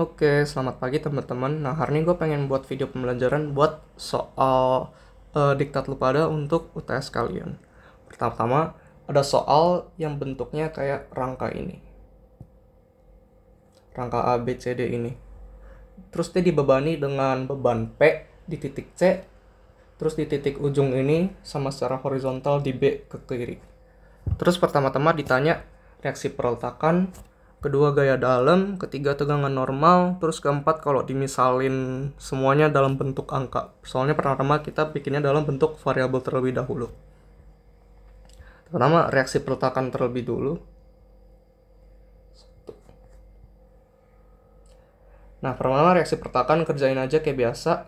Oke, selamat pagi teman-teman. Nah, hari ini gue pengen buat video pembelajaran buat soal uh, diktat lupada untuk UTS kalian. Pertama-tama, ada soal yang bentuknya kayak rangka ini. Rangka A, B, C, D ini. Terus dia dibebani dengan beban P di titik C, terus di titik ujung ini sama secara horizontal di B ke kiri. Terus pertama-tama ditanya reaksi perletakan kedua gaya dalam, ketiga tegangan normal, terus keempat kalau dimisalin semuanya dalam bentuk angka. Soalnya pertama kita bikinnya dalam bentuk variabel terlebih dahulu. Pertama reaksi peletakan terlebih dulu. Nah, pertama reaksi peletakan kerjain aja kayak biasa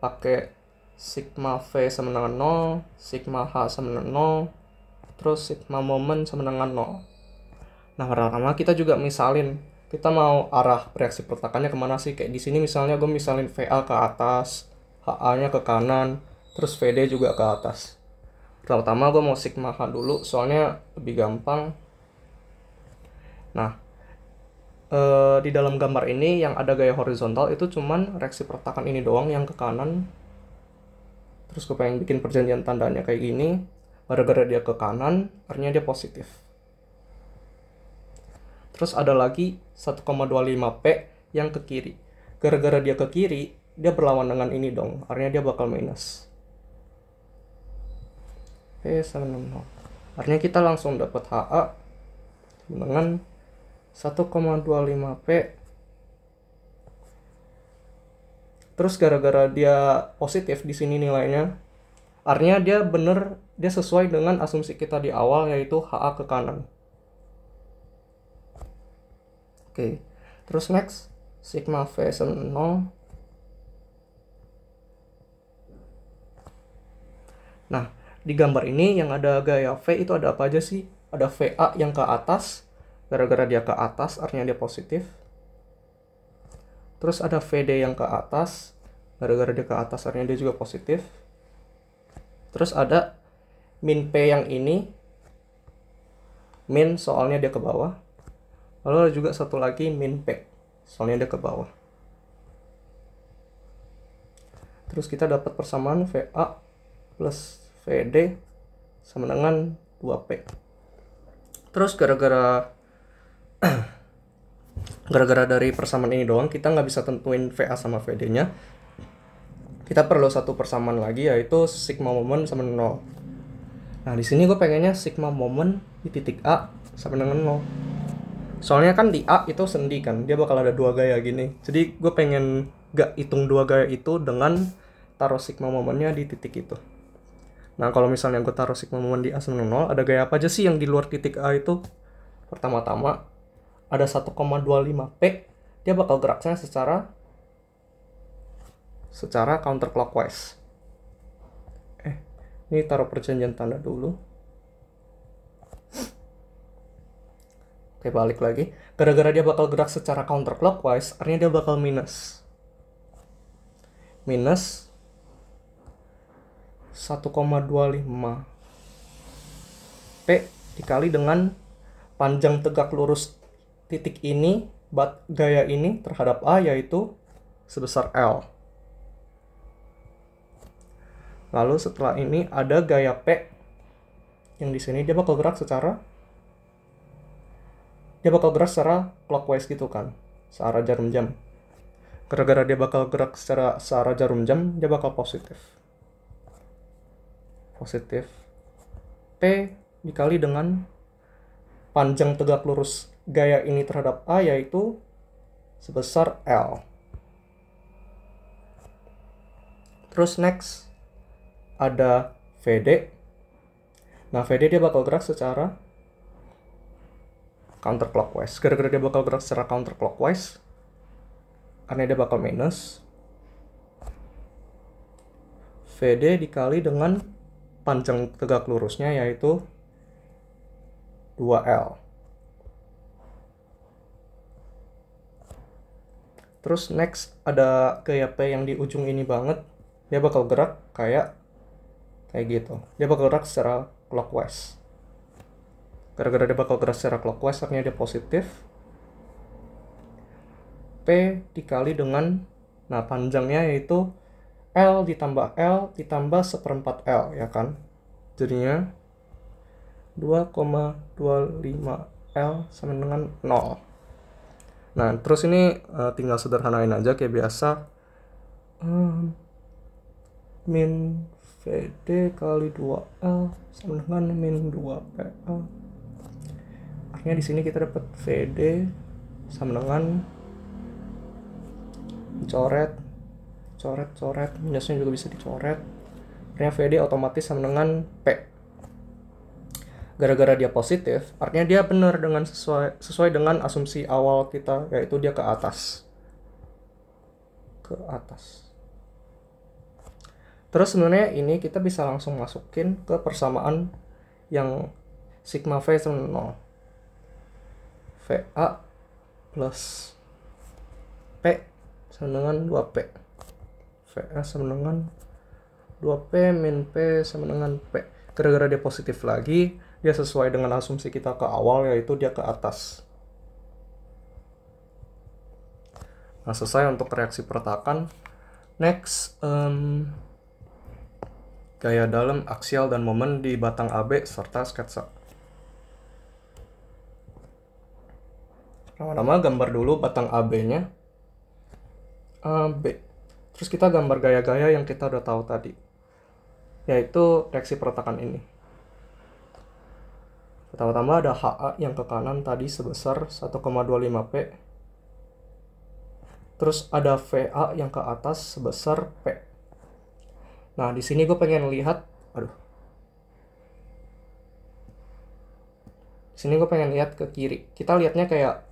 pakai sigma V sama dengan 0, sigma H sama dengan 0, terus sigma momen sama dengan 0 nah pertama kita juga misalin kita mau arah reaksi pertakannya kemana sih kayak di sini misalnya gue misalin VA ke atas HA nya ke kanan terus VD juga ke atas pertama gue mau sigma H dulu soalnya lebih gampang nah e, di dalam gambar ini yang ada gaya horizontal itu cuman reaksi pertakan ini doang yang ke kanan terus gue pengen bikin perjanjian tandanya kayak gini gara-gara dia ke kanan artinya dia positif Terus ada lagi 1,25p yang ke kiri. Gara-gara dia ke kiri, dia berlawan dengan ini dong. Artinya dia bakal minus. Oke, 960. Artinya kita langsung dapat HA dengan 1,25p. Terus gara-gara dia positif di sini nilainya, artinya dia bener, dia sesuai dengan asumsi kita di awal yaitu HA ke kanan oke terus next sigma v fashion 0 nah di gambar ini yang ada gaya V itu ada apa aja sih ada VA yang ke atas gara-gara dia ke atas artinya dia positif terus ada VD yang ke atas gara-gara dia ke atas artinya dia juga positif terus ada min P yang ini min soalnya dia ke bawah lalu ada juga satu lagi min pack soalnya dia ke bawah terus kita dapat persamaan VA plus VD sama dengan 2P terus gara-gara gara-gara dari persamaan ini doang kita nggak bisa tentuin VA sama VD nya kita perlu satu persamaan lagi yaitu sigma moment sama 0 nah di sini gue pengennya sigma moment di titik A sama dengan 0 soalnya kan di A itu sendi kan dia bakal ada dua gaya gini jadi gue pengen gak hitung dua gaya itu dengan taruh sigma momennya di titik itu nah kalau misalnya gue taruh sigma momen di A sama 0 ada gaya apa aja sih yang di luar titik A itu pertama-tama ada 1,25 P dia bakal geraknya secara secara counterclockwise eh ini taruh perjanjian tanda dulu Oke balik lagi. Gara-gara dia bakal gerak secara counterclockwise, artinya dia bakal minus. Minus 1,25 P dikali dengan panjang tegak lurus titik ini bat gaya ini terhadap A yaitu sebesar L. Lalu setelah ini ada gaya P yang di sini dia bakal gerak secara dia bakal gerak secara clockwise gitu kan searah jarum jam gara-gara dia bakal gerak secara searah jarum jam dia bakal positif positif P dikali dengan panjang tegak lurus gaya ini terhadap A yaitu sebesar L terus next ada VD nah VD dia bakal gerak secara counter clockwise. Gara-gara dia bakal gerak secara counter clockwise, karena dia bakal minus, VD dikali dengan panjang tegak lurusnya yaitu 2L. Terus next ada gaya P yang di ujung ini banget. Dia bakal gerak kayak kayak gitu. Dia bakal gerak secara clockwise. Gara-gara dia bakal gerak secara clockwise, artinya dia positif. P dikali dengan, nah panjangnya yaitu L ditambah L ditambah seperempat L, ya kan? Jadinya 2,25L sama dengan 0. Nah, terus ini uh, tinggal sederhanain aja kayak biasa. Um, min VD kali 2L sama dengan min 2PL akhirnya di sini kita dapat VD sama dengan coret coret coret minusnya juga bisa dicoret akhirnya VD otomatis sama dengan P gara-gara dia positif artinya dia benar dengan sesuai sesuai dengan asumsi awal kita yaitu dia ke atas ke atas terus sebenarnya ini kita bisa langsung masukin ke persamaan yang sigma v sama 0 VA plus P sama dengan 2P VA sama dengan 2P min P sama dengan P gara-gara dia positif lagi dia sesuai dengan asumsi kita ke awal yaitu dia ke atas nah selesai untuk reaksi pertakan next um, gaya dalam aksial dan momen di batang AB serta sketsa Pertama gambar dulu batang AB-nya. AB. Terus kita gambar gaya-gaya yang kita udah tahu tadi. Yaitu reaksi peretakan ini. Pertama-tama ada HA yang ke kanan tadi sebesar 1,25P. Terus ada VA yang ke atas sebesar P. Nah, di sini gue pengen lihat, aduh. sini gue pengen lihat ke kiri. Kita lihatnya kayak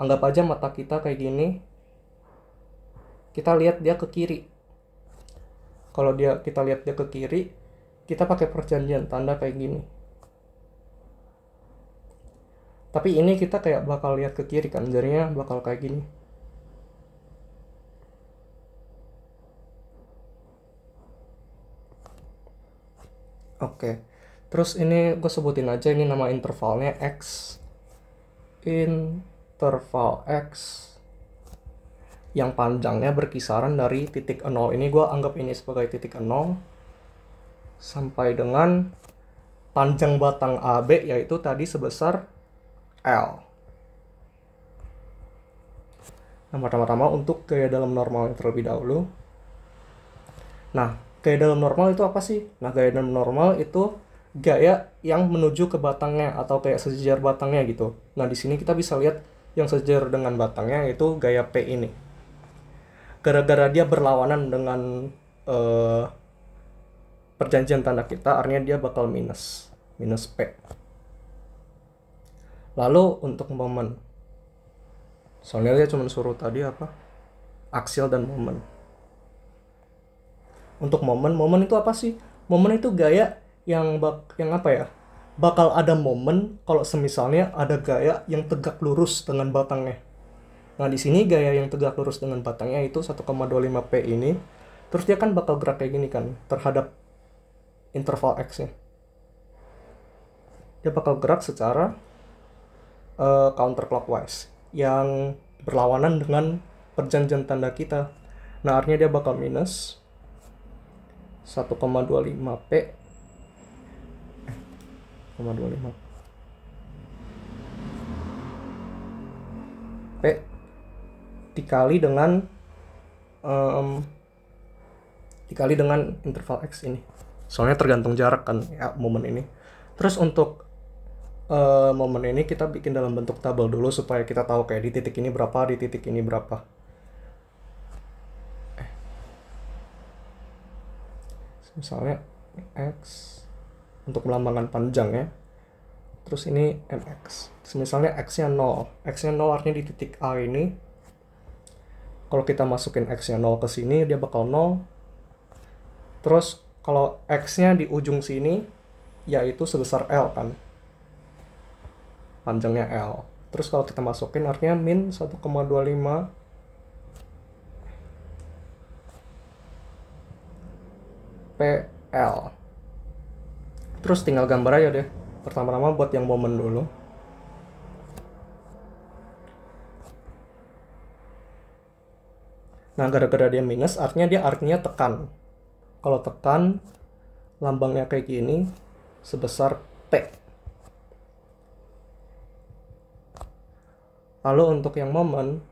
anggap aja mata kita kayak gini kita lihat dia ke kiri kalau dia kita lihat dia ke kiri kita pakai perjanjian tanda kayak gini tapi ini kita kayak bakal lihat ke kiri kan jarinya bakal kayak gini Oke, terus ini gue sebutin aja ini nama intervalnya x in interval X yang panjangnya berkisaran dari titik 0 ini gue anggap ini sebagai titik 0 sampai dengan panjang batang AB yaitu tadi sebesar L. Nah, pertama-tama untuk gaya dalam normalnya terlebih dahulu. Nah, gaya dalam normal itu apa sih? Nah, gaya dalam normal itu gaya yang menuju ke batangnya atau kayak sejajar batangnya gitu. Nah, di sini kita bisa lihat yang sejajar dengan batangnya itu gaya P ini. Gara-gara dia berlawanan dengan uh, perjanjian tanda kita, artinya dia bakal minus, minus P. Lalu untuk momen, soalnya dia cuma suruh tadi apa, aksil dan momen. Untuk momen, momen itu apa sih? Momen itu gaya yang bak, yang apa ya? bakal ada momen kalau semisalnya ada gaya yang tegak lurus dengan batangnya. Nah, di sini gaya yang tegak lurus dengan batangnya itu 1,25P ini. Terus dia kan bakal gerak kayak gini kan terhadap interval X-nya. Dia bakal gerak secara uh, counterclockwise yang berlawanan dengan perjanjian tanda kita. Nah, artinya dia bakal minus 1,25P P dikali dengan um, dikali dengan interval X ini soalnya tergantung jarak kan ya, momen ini terus untuk uh, momen ini kita bikin dalam bentuk tabel dulu supaya kita tahu kayak di titik ini berapa, di titik ini berapa. Eh. Misalnya x untuk melambangkan panjang ya, terus ini mx terus misalnya x nya 0 x nya 0 artinya di titik A ini kalau kita masukin x nya 0 ke sini dia bakal 0 terus kalau x nya di ujung sini yaitu sebesar L kan panjangnya L terus kalau kita masukin artinya min 1,25 PL terus tinggal gambar aja deh pertama-tama buat yang momen dulu nah gara-gara dia minus artinya dia artinya tekan kalau tekan lambangnya kayak gini sebesar P lalu untuk yang momen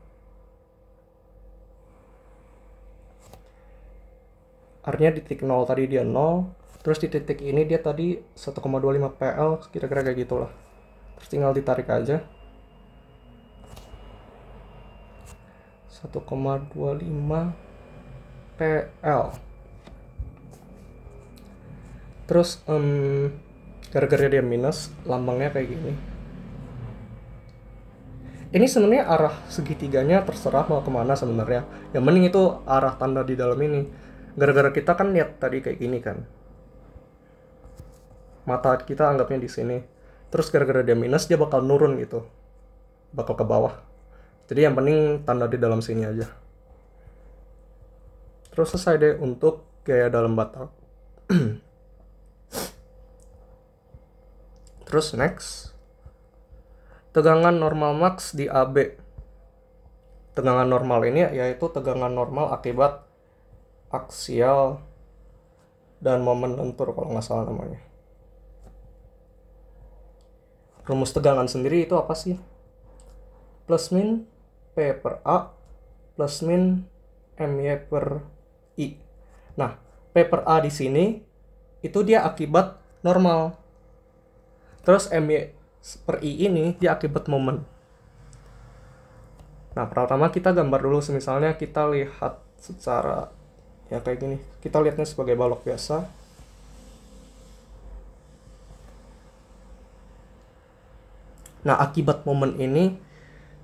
artinya di titik 0 tadi dia 0 terus di titik ini dia tadi 1,25 PL kira-kira kayak gitulah terus tinggal ditarik aja 1,25 PL terus um, gara-gara dia minus lambangnya kayak gini ini sebenarnya arah segitiganya terserah mau kemana sebenarnya yang penting itu arah tanda di dalam ini gara-gara kita kan lihat tadi kayak gini kan mata kita anggapnya di sini terus gara-gara dia minus dia bakal nurun gitu bakal ke bawah jadi yang penting tanda di dalam sini aja terus selesai deh untuk gaya dalam batang terus next tegangan normal max di AB tegangan normal ini yaitu tegangan normal akibat aksial dan momen lentur kalau nggak salah namanya rumus tegangan sendiri itu apa sih? Plus min P per A plus min MY per I. Nah, P per A di sini itu dia akibat normal. Terus MY per I ini dia akibat momen. Nah, pertama kita gambar dulu misalnya kita lihat secara ya kayak gini. Kita lihatnya sebagai balok biasa. Nah, akibat momen ini,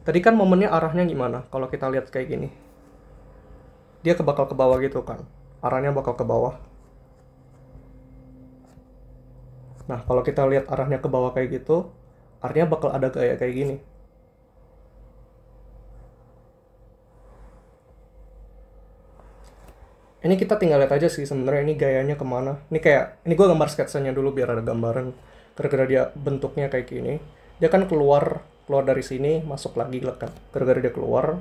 tadi kan momennya arahnya gimana? Kalau kita lihat kayak gini, dia kebakal ke bawah gitu kan? Arahnya bakal ke bawah. Nah, kalau kita lihat arahnya ke bawah kayak gitu, artinya bakal ada gaya kayak gini. Ini kita tinggal lihat aja sih sebenarnya ini gayanya kemana. Ini kayak, ini gue gambar sketsanya dulu biar ada gambaran. Kira-kira dia bentuknya kayak gini dia kan keluar keluar dari sini masuk lagi lekat gara-gara dia keluar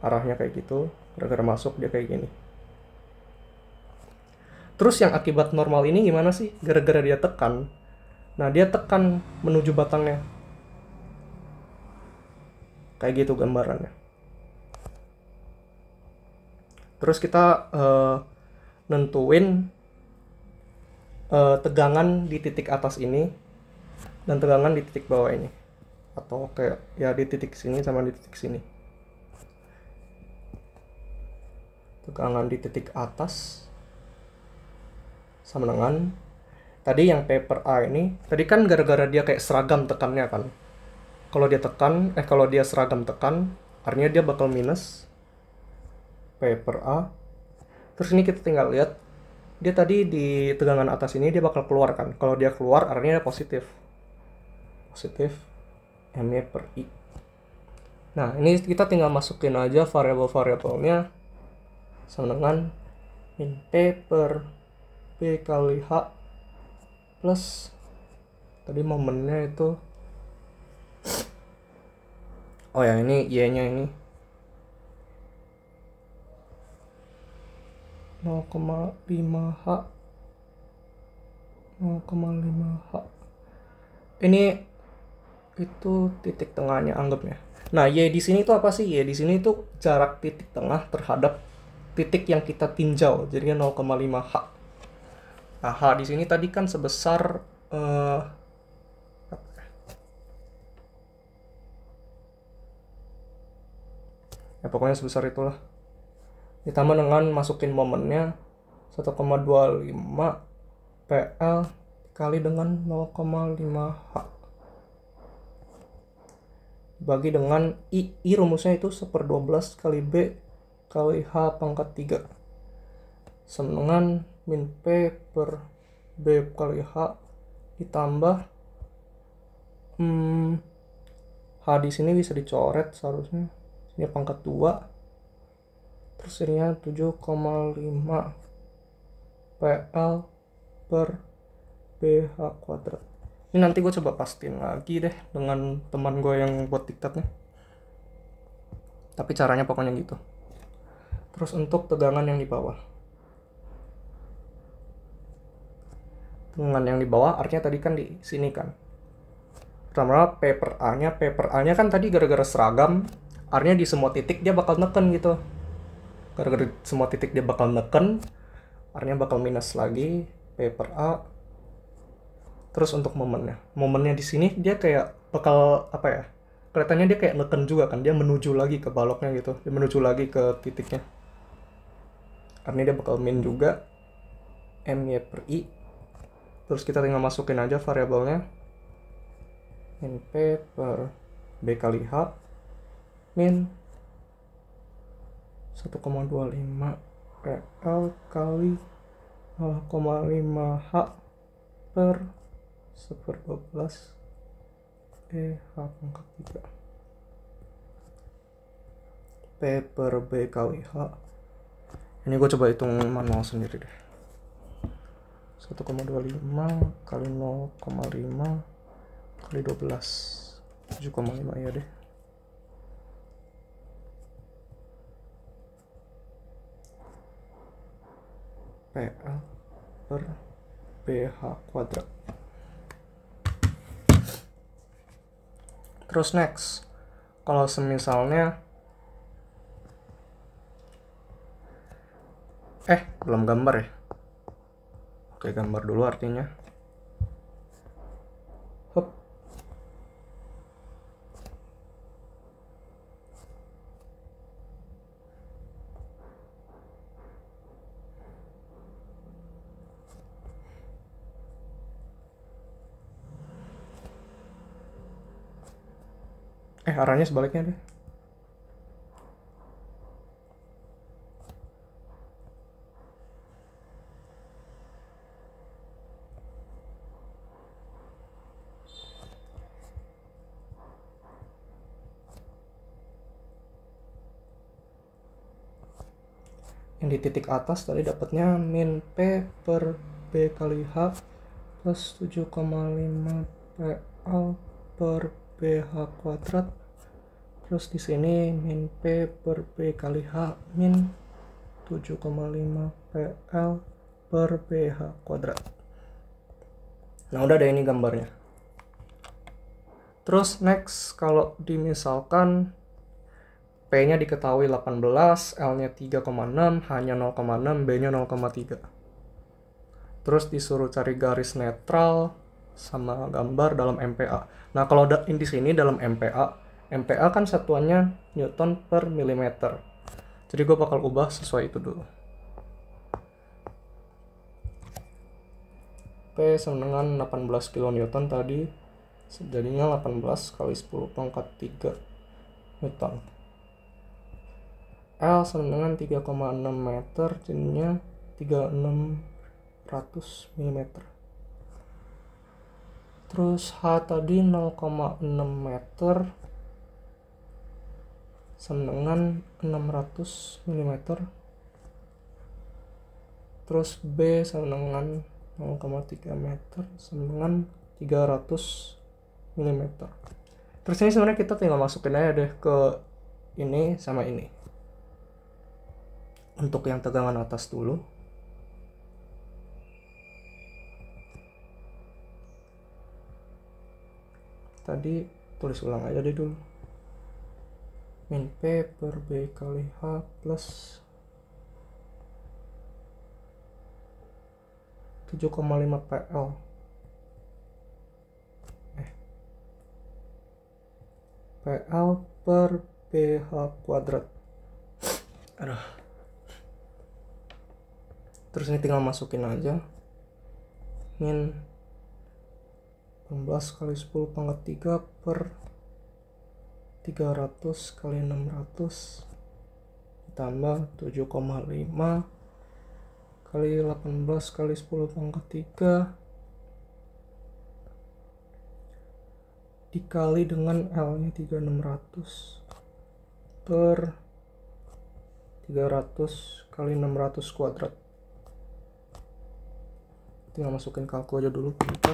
arahnya kayak gitu gara-gara masuk dia kayak gini terus yang akibat normal ini gimana sih gara-gara dia tekan nah dia tekan menuju batangnya kayak gitu gambarannya terus kita uh, nentuin uh, tegangan di titik atas ini dan tegangan di titik bawah ini atau kayak ya di titik sini sama di titik sini tegangan di titik atas sama dengan tadi yang paper A ini tadi kan gara-gara dia kayak seragam tekannya kan kalau dia tekan eh kalau dia seragam tekan artinya dia bakal minus paper A terus ini kita tinggal lihat dia tadi di tegangan atas ini dia bakal keluarkan. kalau dia keluar artinya dia positif positif m-nya per i nah ini kita tinggal masukin aja variable variabelnya sama dengan min p per p kali h plus tadi momennya itu oh ya ini y nya ini 0,5H 0,5H ini itu titik tengahnya anggapnya. Nah, Y ya, di sini itu apa sih? Y ya, di sini itu jarak titik tengah terhadap titik yang kita tinjau. Jadi 0,5 kan H. Nah, H di sini tadi kan sebesar uh, ya pokoknya sebesar itulah ditambah dengan masukin momennya 1,25 PL kali dengan 0,5 H bagi dengan I, I rumusnya itu 1 per 12 kali B kali H pangkat 3 sama dengan min P per B kali H ditambah hmm, H di sini bisa dicoret seharusnya ini pangkat 2 terus ini 7,5 PL per BH kuadrat ini nanti gue coba pastiin lagi deh dengan teman gue yang buat diktatnya tapi caranya pokoknya gitu terus untuk tegangan yang di bawah tegangan yang di bawah artinya tadi kan di sini kan pertama paper A nya paper A nya kan tadi gara-gara seragam artinya di semua titik dia bakal neken gitu gara-gara semua titik dia bakal neken artinya bakal minus lagi paper A terus untuk momennya momennya di sini dia kayak bakal apa ya keretanya dia kayak neken juga kan dia menuju lagi ke baloknya gitu dia menuju lagi ke titiknya karena dia bakal min juga m y per i terus kita tinggal masukin aja variabelnya np per b kali h min 1,25 PL kali 0,5H per seper 12 E H pangkat 3 P per B kali H ini gue coba hitung manual sendiri deh satu koma dua lima kali 0,5 kali koma lima ya deh PA per BH kuadrat terus next kalau semisalnya eh belum gambar ya oke gambar dulu artinya eh arahnya sebaliknya deh yang di titik atas tadi dapatnya min P per B kali H plus 7,5 PL per BH kuadrat terus di sini min P per P kali H min 7,5 PL per PH kuadrat nah udah ada ini gambarnya terus next kalau dimisalkan P-nya diketahui 18, L-nya 3,6, H-nya 0,6, B-nya 0,3. Terus disuruh cari garis netral sama gambar dalam MPA. Nah, kalau di sini dalam MPA, MPa kan satuannya Newton per milimeter. Jadi gue bakal ubah sesuai itu dulu. P sama dengan 18 kN tadi jadinya 18 kali 10 pangkat 3 Newton L sama dengan 3,6 meter jadinya 3600 mm terus H tadi 0,6 meter sama dengan 600 mm terus B sama dengan 0,3 meter sama dengan 300 mm terus ini sebenarnya kita tinggal masukin aja deh ke ini sama ini untuk yang tegangan atas dulu tadi tulis ulang aja deh dulu min P per B kali H plus 7,5 PL eh PL per PH kuadrat aduh terus ini tinggal masukin aja min 16 kali 10 pangkat 3 per 300 kali 600 ditambah 7,5 kali 18 kali 10 pangkat 3 dikali dengan L nya 3600 per 300 kali 600 kuadrat tinggal masukin kalkul aja dulu kita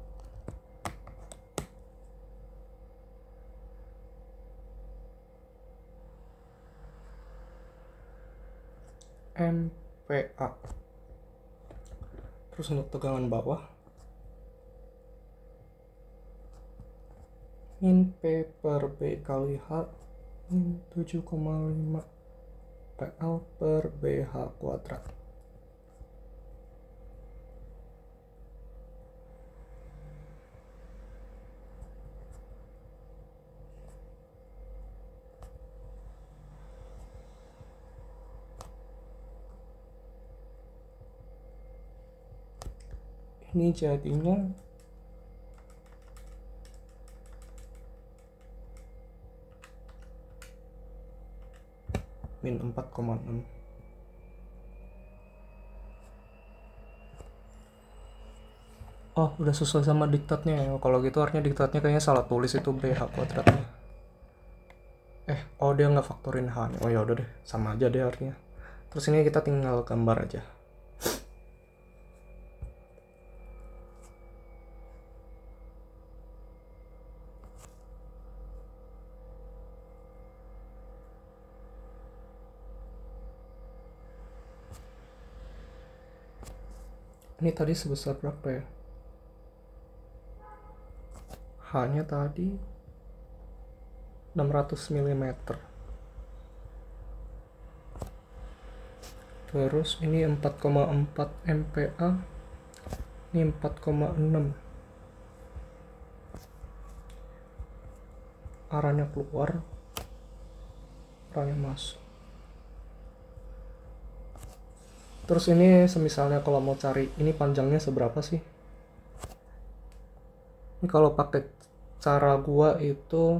MPA terus untuk tegangan bawah min P per B kali H min 7,5 PL per BH kuadrat ini jadinya min 4,6 oh udah sesuai sama diktatnya ya kalau gitu artinya diktatnya kayaknya salah tulis itu BH kuadratnya eh oh dia nggak faktorin H oh ya udah deh sama aja deh artinya terus ini kita tinggal gambar aja ini tadi sebesar berapa ya hanya tadi 600 mm terus ini 4,4 MPa ini 4,6 arahnya keluar arahnya masuk Terus ini semisalnya kalau mau cari ini panjangnya seberapa sih? Ini kalau pakai cara gua itu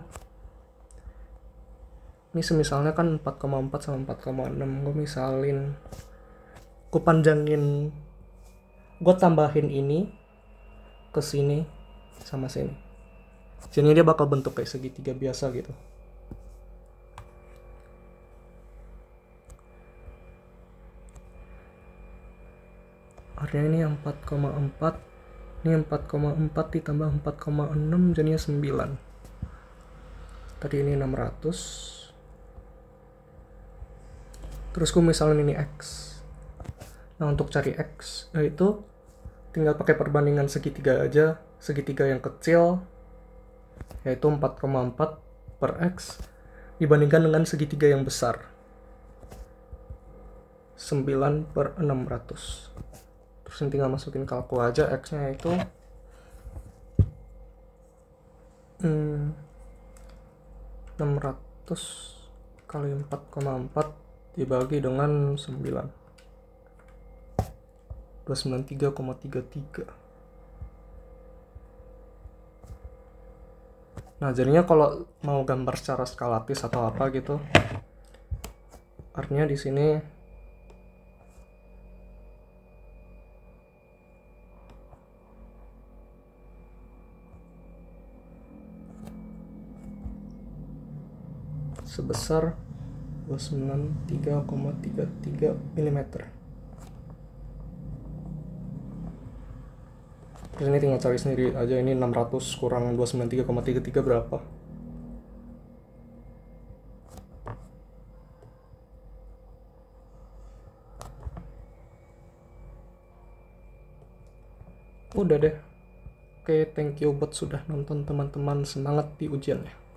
ini semisalnya kan 4,4 sama 4,6 gue misalin gue panjangin gue tambahin ini ke sini sama sini sini dia bakal bentuk kayak segitiga biasa gitu akarnya ini 4,4 ini 4,4 ditambah 4,6 jadinya 9 tadi ini 600 terus gue misalnya ini X nah untuk cari X yaitu eh, tinggal pakai perbandingan segitiga aja segitiga yang kecil yaitu 4,4 per X dibandingkan dengan segitiga yang besar 9 per 600 terus tinggal masukin kalku aja x nya itu hmm, 600 kali 4,4 dibagi dengan 9 293,33 Nah, jadinya kalau mau gambar secara skalatis atau apa gitu, artinya di sini sebesar 293,33 mm. Terus ini tinggal cari sendiri aja ini 600 kurang 293,33 berapa? Udah deh. Oke, thank you buat sudah nonton teman-teman. Semangat di ujiannya.